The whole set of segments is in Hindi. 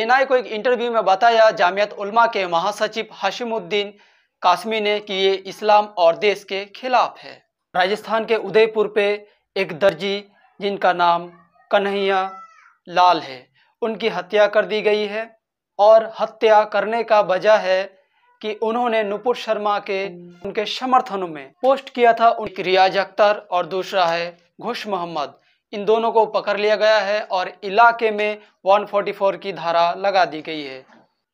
एनआई को एक इंटरव्यू में बताया जामियत उलमा के महासचिव हाशिमुद्दीन कासमी ने कि ये इस्लाम और देश के खिलाफ है राजस्थान के उदयपुर पे एक दर्जी जिनका नाम कन्हैया लाल है उनकी हत्या कर दी गई है और हत्या करने का वजह है कि उन्होंने नुपुर शर्मा के उनके समर्थनों में पोस्ट किया था उनकी रियाज अख्तर और दूसरा है घुश मोहम्मद इन दोनों को पकड़ लिया गया है और इलाके में 144 की धारा लगा दी गई है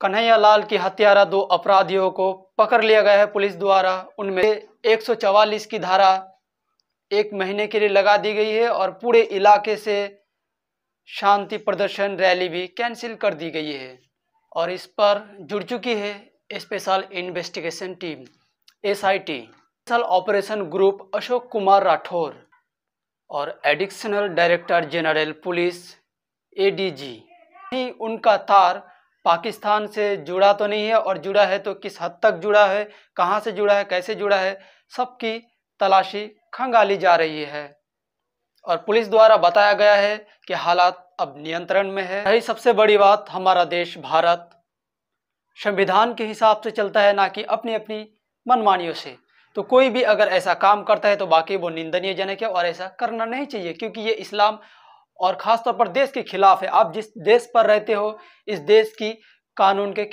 कन्हैया लाल की हत्यारा दो अपराधियों को पकड़ लिया गया है पुलिस द्वारा उनमें 144 की धारा एक महीने के लिए लगा दी गई है और पूरे इलाके से शांति प्रदर्शन रैली भी कैंसिल कर दी गई है और इस पर जुड़ चुकी है special investigation team SIT special operation group Ashok Kumar Rathore और additional director general police ADG ही उनका तार पाकिस्तान से जुड़ा तो नहीं है और जुड़ा है तो किस हद तक जुड़ा है कहाँ से जुड़ा है कैसे जुड़ा है सबकी तलाशी खंगाली जा रही है और पुलिस द्वारा बताया गया है कि हालात अब नियंत्रण में है यही सबसे बड़ी बात हमारा देश भारत संविधान के हिसाब से चलता है ना कि अपनी अपनी मनमानियों से तो कोई भी अगर ऐसा काम करता है तो बाकी वो निंदनीय जनक है और ऐसा करना नहीं चाहिए क्योंकि ये इस्लाम और ख़ासतौर पर देश के खिलाफ है आप जिस देश पर रहते हो इस देश की कानून के